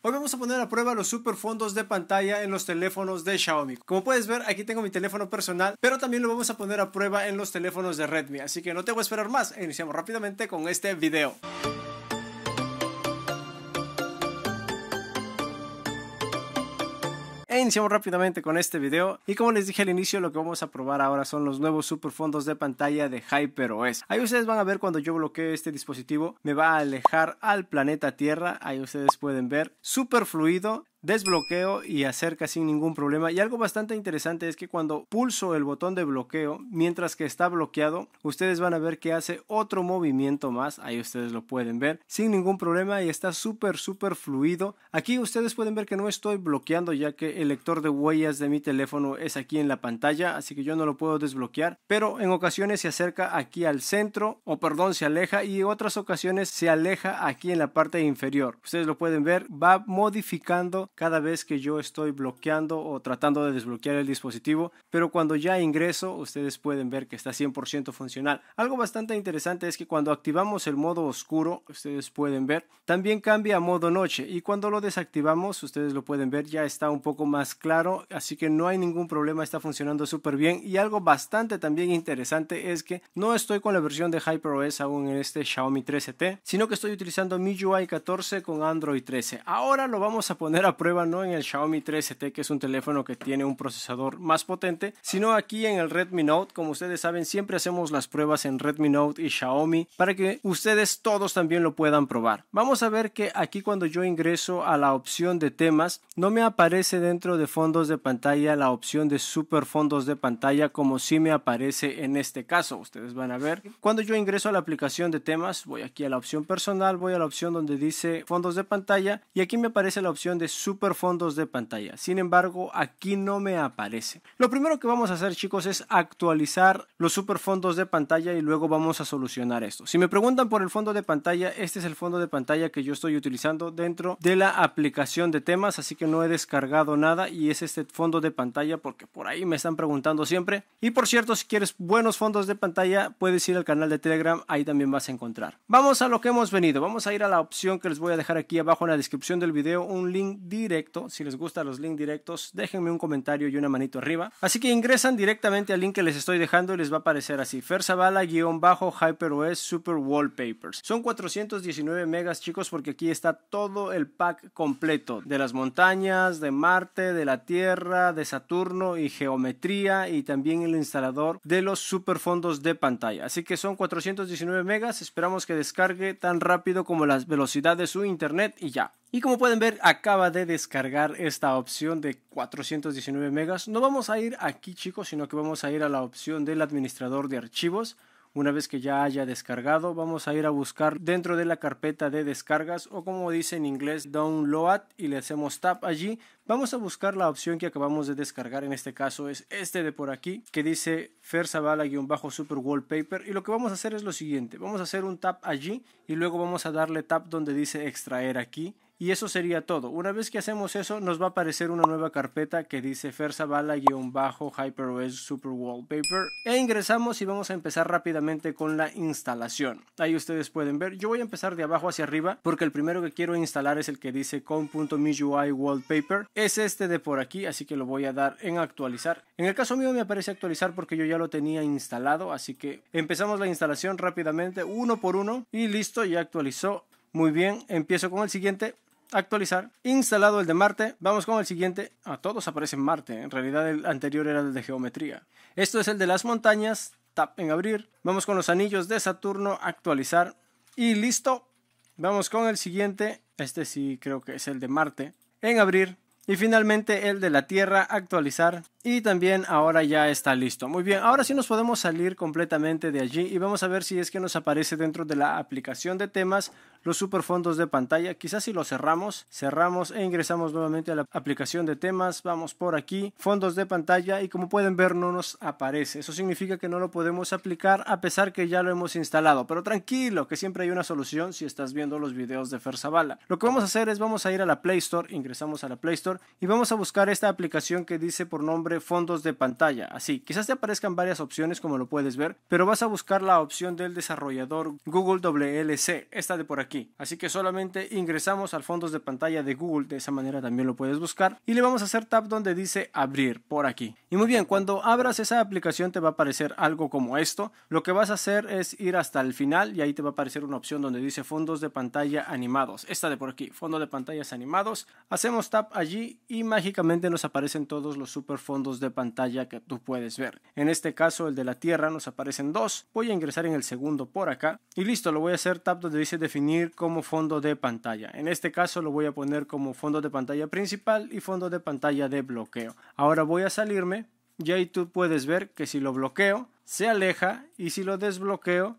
Hoy vamos a poner a prueba los super fondos de pantalla en los teléfonos de Xiaomi. Como puedes ver, aquí tengo mi teléfono personal, pero también lo vamos a poner a prueba en los teléfonos de Redmi. Así que no te voy a esperar más, e iniciamos rápidamente con este video. iniciamos rápidamente con este video y como les dije al inicio lo que vamos a probar ahora son los nuevos super fondos de pantalla de HyperOS. Ahí ustedes van a ver cuando yo bloquee este dispositivo me va a alejar al planeta Tierra, ahí ustedes pueden ver super fluido desbloqueo y acerca sin ningún problema. Y algo bastante interesante es que cuando pulso el botón de bloqueo, mientras que está bloqueado, ustedes van a ver que hace otro movimiento más, ahí ustedes lo pueden ver, sin ningún problema y está súper, súper fluido. Aquí ustedes pueden ver que no estoy bloqueando ya que el lector de huellas de mi teléfono es aquí en la pantalla, así que yo no lo puedo desbloquear, pero en ocasiones se acerca aquí al centro, o perdón, se aleja y otras ocasiones se aleja aquí en la parte inferior. Ustedes lo pueden ver, va modificando cada vez que yo estoy bloqueando o tratando de desbloquear el dispositivo, pero cuando ya ingreso ustedes pueden ver que está 100% funcional. Algo bastante interesante es que cuando activamos el modo oscuro, ustedes pueden ver, también cambia a modo noche y cuando lo desactivamos, ustedes lo pueden ver, ya está un poco más claro, así que no hay ningún problema, está funcionando súper bien y algo bastante también interesante es que no estoy con la versión de HyperOS aún en este Xiaomi 13T, sino que estoy utilizando mi UI 14 con Android 13. Ahora lo vamos a poner a prueba no en el Xiaomi 13 t que es un teléfono que tiene un procesador más potente, sino aquí en el Redmi Note. Como ustedes saben, siempre hacemos las pruebas en Redmi Note y Xiaomi para que ustedes todos también lo puedan probar. Vamos a ver que aquí cuando yo ingreso a la opción de temas, no me aparece dentro de fondos de pantalla la opción de super fondos de pantalla como si me aparece en este caso. Ustedes van a ver. Cuando yo ingreso a la aplicación de temas, voy aquí a la opción personal, voy a la opción donde dice fondos de pantalla y aquí me aparece la opción de super super fondos de pantalla. Sin embargo, aquí no me aparece. Lo primero que vamos a hacer, chicos, es actualizar los super fondos de pantalla y luego vamos a solucionar esto. Si me preguntan por el fondo de pantalla, este es el fondo de pantalla que yo estoy utilizando dentro de la aplicación de temas, así que no he descargado nada y es este fondo de pantalla porque por ahí me están preguntando siempre. Y por cierto, si quieres buenos fondos de pantalla, puedes ir al canal de Telegram, ahí también vas a encontrar. Vamos a lo que hemos venido, vamos a ir a la opción que les voy a dejar aquí abajo en la descripción del video, un link directo. Si les gustan los links directos, déjenme un comentario y una manito arriba. Así que ingresan directamente al link que les estoy dejando y les va a aparecer así: Ferzabala-HyperOS Super Wallpapers. Son 419 megas, chicos, porque aquí está todo el pack completo de las montañas, de Marte, de la Tierra, de Saturno y geometría y también el instalador de los super fondos de pantalla. Así que son 419 megas. Esperamos que descargue tan rápido como la velocidad de su internet y ya. Y como pueden ver, acaba de descargar esta opción de 419 megas. No vamos a ir aquí, chicos, sino que vamos a ir a la opción del administrador de archivos. Una vez que ya haya descargado, vamos a ir a buscar dentro de la carpeta de descargas o como dice en inglés, download y le hacemos tap allí. Vamos a buscar la opción que acabamos de descargar, en este caso es este de por aquí, que dice bajo super Wallpaper. Y lo que vamos a hacer es lo siguiente, vamos a hacer un tap allí y luego vamos a darle tap donde dice extraer aquí y eso sería todo. Una vez que hacemos eso, nos va a aparecer una nueva carpeta que dice fersabala hyperos Super Wallpaper. E ingresamos y vamos a empezar rápidamente con la instalación. Ahí ustedes pueden ver. Yo voy a empezar de abajo hacia arriba porque el primero que quiero instalar es el que dice com.miui wallpaper. Es este de por aquí, así que lo voy a dar en actualizar. En el caso mío me aparece actualizar porque yo ya lo tenía instalado, así que empezamos la instalación rápidamente uno por uno y listo, ya actualizó. Muy bien, empiezo con el siguiente actualizar. Instalado el de Marte, vamos con el siguiente. A todos aparece Marte, en realidad el anterior era el de geometría. Esto es el de las montañas, tap en abrir. Vamos con los anillos de Saturno, actualizar y listo. Vamos con el siguiente, este sí creo que es el de Marte, en abrir. Y finalmente el de la Tierra, actualizar y también ahora ya está listo. Muy bien, ahora sí nos podemos salir completamente de allí y vamos a ver si es que nos aparece dentro de la aplicación de temas los super fondos de pantalla. Quizás si lo cerramos, cerramos e ingresamos nuevamente a la aplicación de temas. Vamos por aquí, fondos de pantalla y como pueden ver no nos aparece. Eso significa que no lo podemos aplicar a pesar que ya lo hemos instalado. Pero tranquilo, que siempre hay una solución si estás viendo los videos de Ferzabala, Lo que vamos a hacer es vamos a ir a la Play Store, ingresamos a la Play Store y vamos a buscar esta aplicación que dice por nombre fondos de pantalla. Así, quizás te aparezcan varias opciones como lo puedes ver, pero vas a buscar la opción del desarrollador Google WLC, esta de por aquí. Así que solamente ingresamos al fondos de pantalla de Google, de esa manera también lo puedes buscar. Y le vamos a hacer tap donde dice abrir, por aquí. Y muy bien, cuando abras esa aplicación te va a aparecer algo como esto. Lo que vas a hacer es ir hasta el final y ahí te va a aparecer una opción donde dice fondos de pantalla animados. Esta de por aquí, fondo de pantallas animados. Hacemos tap allí y mágicamente nos aparecen todos los super fondos fondos de pantalla que tú puedes ver. En este caso, el de la Tierra, nos aparecen dos. Voy a ingresar en el segundo por acá. Y listo, lo voy a hacer tap donde dice definir como fondo de pantalla. En este caso lo voy a poner como fondo de pantalla principal y fondo de pantalla de bloqueo. Ahora voy a salirme y ahí tú puedes ver que si lo bloqueo, se aleja y si lo desbloqueo,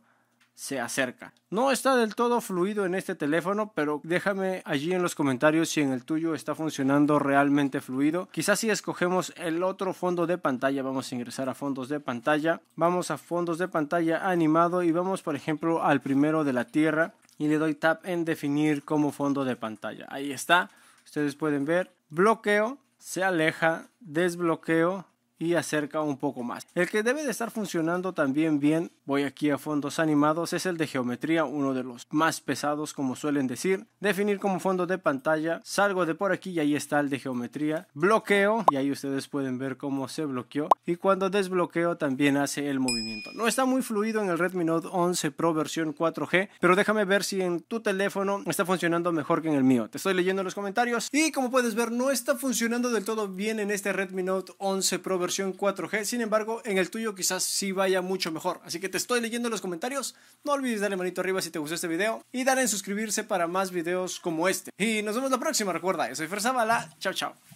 se acerca. No está del todo fluido en este teléfono, pero déjame allí en los comentarios si en el tuyo está funcionando realmente fluido. Quizás si escogemos el otro fondo de pantalla, vamos a ingresar a fondos de pantalla, vamos a fondos de pantalla animado y vamos por ejemplo al primero de la tierra y le doy tap en definir como fondo de pantalla. Ahí está, ustedes pueden ver bloqueo, se aleja, desbloqueo, y acerca un poco más. El que debe de estar funcionando también bien, voy aquí a fondos animados, es el de geometría, uno de los más pesados como suelen decir. Definir como fondo de pantalla, salgo de por aquí y ahí está el de geometría. Bloqueo, y ahí ustedes pueden ver cómo se bloqueó. Y cuando desbloqueo también hace el movimiento. No está muy fluido en el Redmi Note 11 Pro versión 4G, pero déjame ver si en tu teléfono está funcionando mejor que en el mío. Te estoy leyendo los comentarios y como puedes ver no está funcionando del todo bien en este Redmi Note 11 Pro versión versión 4G. Sin embargo, en el tuyo quizás sí vaya mucho mejor. Así que te estoy leyendo en los comentarios. No olvides darle manito arriba si te gustó este video y darle en suscribirse para más videos como este. Y nos vemos la próxima, recuerda. Yo soy Fer Chao, chao.